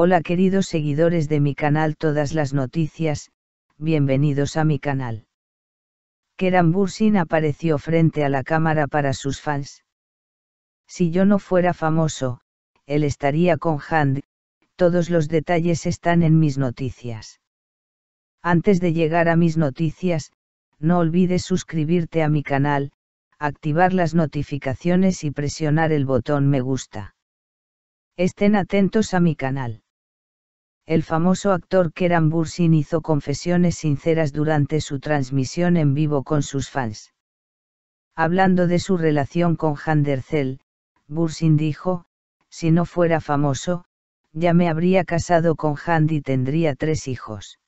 Hola queridos seguidores de mi canal Todas las Noticias, bienvenidos a mi canal. Keran Bursin apareció frente a la cámara para sus fans. Si yo no fuera famoso, él estaría con Hand, todos los detalles están en mis noticias. Antes de llegar a mis noticias, no olvides suscribirte a mi canal, activar las notificaciones y presionar el botón me gusta. Estén atentos a mi canal el famoso actor Keran Bursin hizo confesiones sinceras durante su transmisión en vivo con sus fans. Hablando de su relación con Zell, Bursin dijo, si no fuera famoso, ya me habría casado con Hand y tendría tres hijos.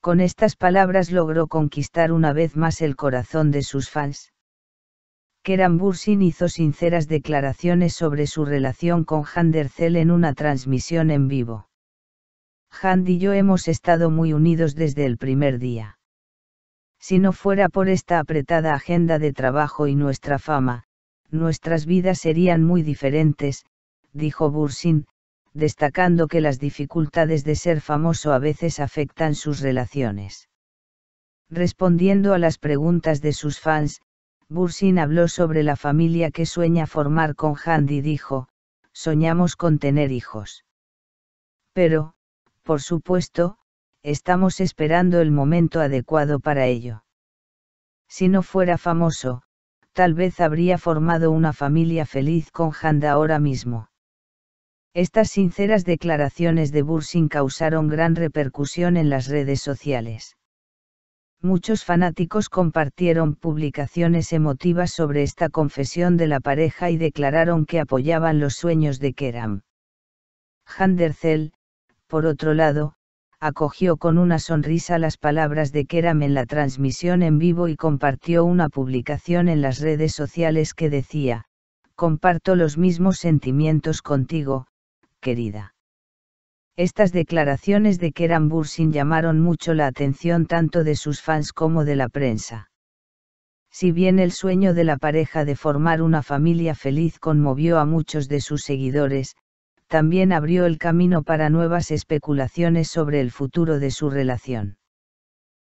Con estas palabras logró conquistar una vez más el corazón de sus fans. Keran Bursin hizo sinceras declaraciones sobre su relación con Zell en una transmisión en vivo. «Handy y yo hemos estado muy unidos desde el primer día. Si no fuera por esta apretada agenda de trabajo y nuestra fama, nuestras vidas serían muy diferentes, dijo Bursin, destacando que las dificultades de ser famoso a veces afectan sus relaciones. Respondiendo a las preguntas de sus fans, Bursin habló sobre la familia que sueña formar con Handy y dijo, soñamos con tener hijos. Pero, por supuesto, estamos esperando el momento adecuado para ello. Si no fuera famoso, tal vez habría formado una familia feliz con Handa ahora mismo. Estas sinceras declaraciones de Bursin causaron gran repercusión en las redes sociales. Muchos fanáticos compartieron publicaciones emotivas sobre esta confesión de la pareja y declararon que apoyaban los sueños de Keram. Handercel, por otro lado, acogió con una sonrisa las palabras de Keram en la transmisión en vivo y compartió una publicación en las redes sociales que decía, comparto los mismos sentimientos contigo, querida. Estas declaraciones de Keram Bursin llamaron mucho la atención tanto de sus fans como de la prensa. Si bien el sueño de la pareja de formar una familia feliz conmovió a muchos de sus seguidores, también abrió el camino para nuevas especulaciones sobre el futuro de su relación.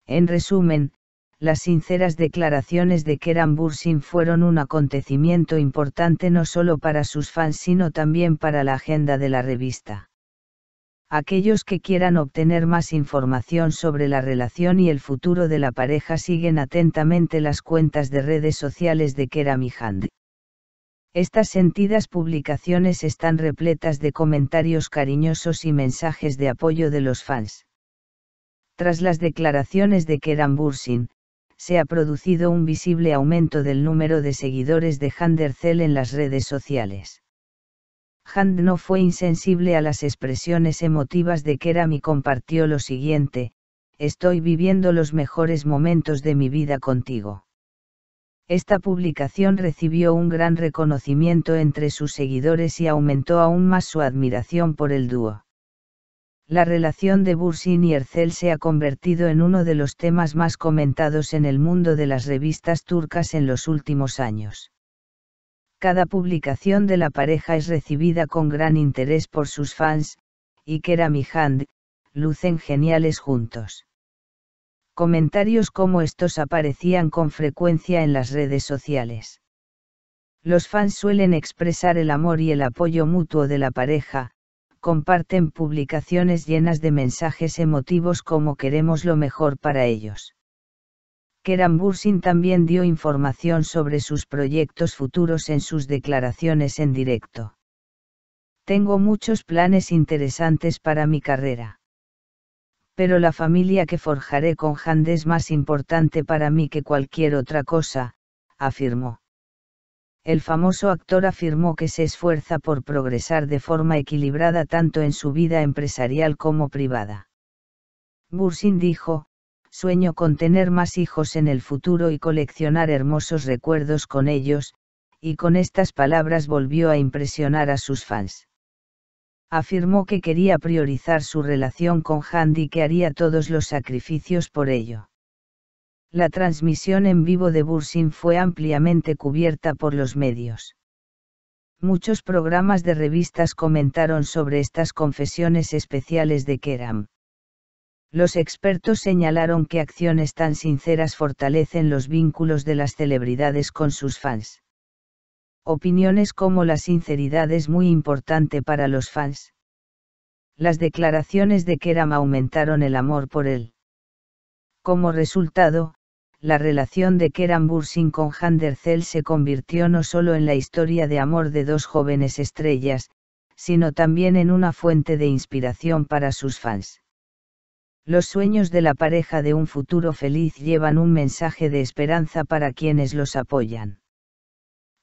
En resumen, las sinceras declaraciones de Keran Bursin fueron un acontecimiento importante no solo para sus fans sino también para la agenda de la revista. Aquellos que quieran obtener más información sobre la relación y el futuro de la pareja siguen atentamente las cuentas de redes sociales de Keram y estas sentidas publicaciones están repletas de comentarios cariñosos y mensajes de apoyo de los fans. Tras las declaraciones de Keran Bursin, se ha producido un visible aumento del número de seguidores de Handercel en las redes sociales. Hand no fue insensible a las expresiones emotivas de Keram y compartió lo siguiente, estoy viviendo los mejores momentos de mi vida contigo. Esta publicación recibió un gran reconocimiento entre sus seguidores y aumentó aún más su admiración por el dúo. La relación de Bursin y Ercel se ha convertido en uno de los temas más comentados en el mundo de las revistas turcas en los últimos años. Cada publicación de la pareja es recibida con gran interés por sus fans, y Kerami Hand, lucen geniales juntos. Comentarios como estos aparecían con frecuencia en las redes sociales. Los fans suelen expresar el amor y el apoyo mutuo de la pareja, comparten publicaciones llenas de mensajes emotivos como queremos lo mejor para ellos. Keran Bursin también dio información sobre sus proyectos futuros en sus declaraciones en directo. Tengo muchos planes interesantes para mi carrera pero la familia que forjaré con Hand es más importante para mí que cualquier otra cosa, afirmó. El famoso actor afirmó que se esfuerza por progresar de forma equilibrada tanto en su vida empresarial como privada. Bursin dijo, sueño con tener más hijos en el futuro y coleccionar hermosos recuerdos con ellos, y con estas palabras volvió a impresionar a sus fans afirmó que quería priorizar su relación con Handy y que haría todos los sacrificios por ello. La transmisión en vivo de Bursin fue ampliamente cubierta por los medios. Muchos programas de revistas comentaron sobre estas confesiones especiales de Keram. Los expertos señalaron que acciones tan sinceras fortalecen los vínculos de las celebridades con sus fans. Opiniones como la sinceridad es muy importante para los fans. Las declaraciones de Keram aumentaron el amor por él. Como resultado, la relación de Keram Bursin con Handercel se convirtió no solo en la historia de amor de dos jóvenes estrellas, sino también en una fuente de inspiración para sus fans. Los sueños de la pareja de un futuro feliz llevan un mensaje de esperanza para quienes los apoyan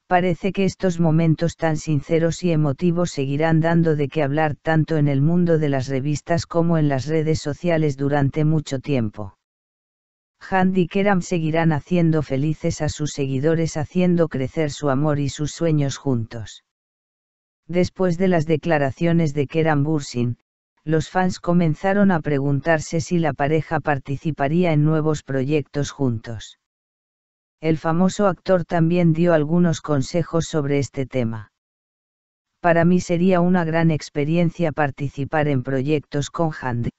parece que estos momentos tan sinceros y emotivos seguirán dando de qué hablar tanto en el mundo de las revistas como en las redes sociales durante mucho tiempo. Handy y Keram seguirán haciendo felices a sus seguidores haciendo crecer su amor y sus sueños juntos. Después de las declaraciones de Keram Bursin, los fans comenzaron a preguntarse si la pareja participaría en nuevos proyectos juntos el famoso actor también dio algunos consejos sobre este tema. Para mí sería una gran experiencia participar en proyectos con Hand.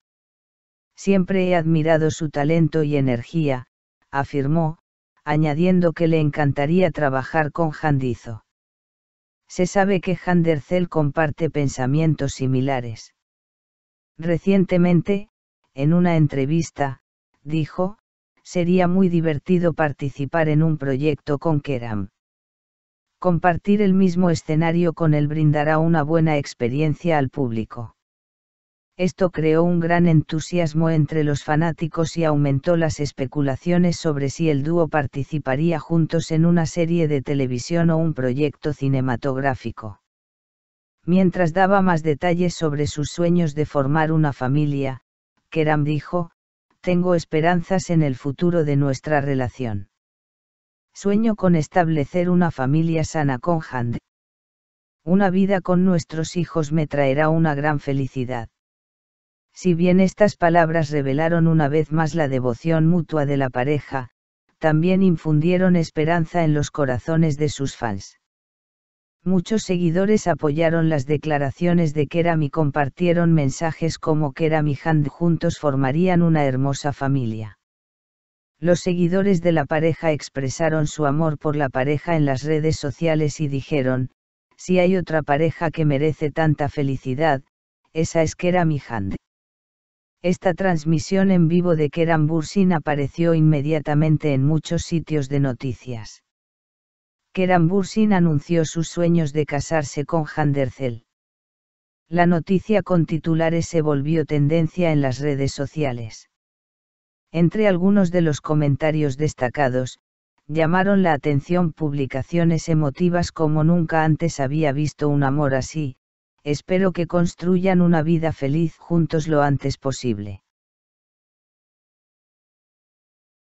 Siempre he admirado su talento y energía, afirmó, añadiendo que le encantaría trabajar con Handizo. Se sabe que Handercel comparte pensamientos similares. Recientemente, en una entrevista, dijo, sería muy divertido participar en un proyecto con Keram. Compartir el mismo escenario con él brindará una buena experiencia al público. Esto creó un gran entusiasmo entre los fanáticos y aumentó las especulaciones sobre si el dúo participaría juntos en una serie de televisión o un proyecto cinematográfico. Mientras daba más detalles sobre sus sueños de formar una familia, Keram dijo, tengo esperanzas en el futuro de nuestra relación. Sueño con establecer una familia sana con Hand. Una vida con nuestros hijos me traerá una gran felicidad. Si bien estas palabras revelaron una vez más la devoción mutua de la pareja, también infundieron esperanza en los corazones de sus fans. Muchos seguidores apoyaron las declaraciones de Keram y compartieron mensajes como Keram y Hand juntos formarían una hermosa familia. Los seguidores de la pareja expresaron su amor por la pareja en las redes sociales y dijeron, si hay otra pareja que merece tanta felicidad, esa es Keram y Hand. Esta transmisión en vivo de Keram Bursin apareció inmediatamente en muchos sitios de noticias. Keran Bursin anunció sus sueños de casarse con Handerzel. La noticia con titulares se volvió tendencia en las redes sociales. Entre algunos de los comentarios destacados, llamaron la atención publicaciones emotivas como nunca antes había visto un amor así, espero que construyan una vida feliz juntos lo antes posible.